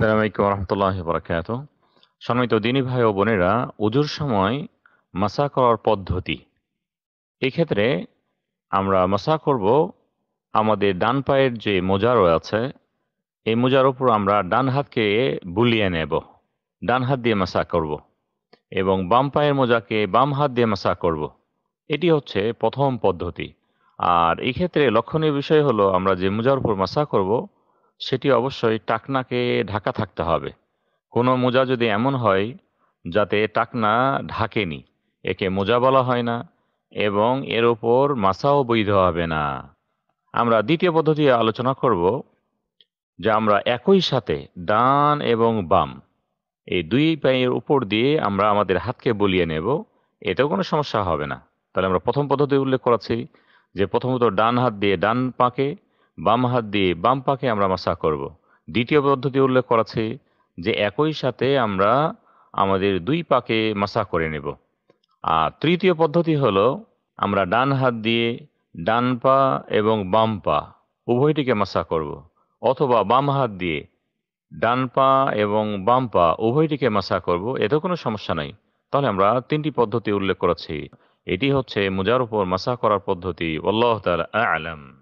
সালাম আলাইকুম রহমতুল্লাহ বরাকাত সম্মানিত দিনী ভাই ও বোনেরা উজুর সময় মাসা করার পদ্ধতি এক্ষেত্রে আমরা মাসা করব আমাদের ডান পায়ের যে মোজা রয়েছে এই মোজার উপর আমরা ডান হাতকে বুলিয়ে নেব ডান হাত দিয়ে মাসা করব এবং বাম পায়ের মোজাকে বাম হাত দিয়ে মাসা করব এটি হচ্ছে প্রথম পদ্ধতি আর এক্ষেত্রে লক্ষণীয় বিষয় হলো আমরা যে মোজার উপর মাসা করবো সেটি অবশ্যই টাকনাকে ঢাকা থাকতে হবে কোনো মোজা যদি এমন হয় যাতে টাকনা ঢাকেনি একে মোজা বলা হয় না এবং এর ওপর মাসাও বৈধ হবে না আমরা দ্বিতীয় পদ্ধতি আলোচনা করব যে আমরা একই সাথে ডান এবং বাম এই দুই পায়ের উপর দিয়ে আমরা আমাদের হাতকে বলিয়ে নেব এতেও কোনো সমস্যা হবে না তাহলে আমরা প্রথম পদ্ধতি উল্লেখ করেছি যে প্রথমত ডান হাত দিয়ে ডান পাকে বাম হাত দিয়ে বাম পাকে আমরা মাসা করব। দ্বিতীয় পদ্ধতি উল্লেখ করাছে যে একই সাথে আমরা আমাদের দুই পাকে মাসা করে নেব আর তৃতীয় পদ্ধতি হলো আমরা ডান হাত দিয়ে ডান পা এবং বাম পা উভয়টিকে মাসা করব অথবা বাম হাত দিয়ে ডান পা এবং বাম পা উভয়টিকে মাসা করব এতে কোনো সমস্যা নাই তাহলে আমরা তিনটি পদ্ধতি উল্লেখ করেছি এটি হচ্ছে মোজার উপর মাসা করার পদ্ধতি আল্লাহ তালা আলাম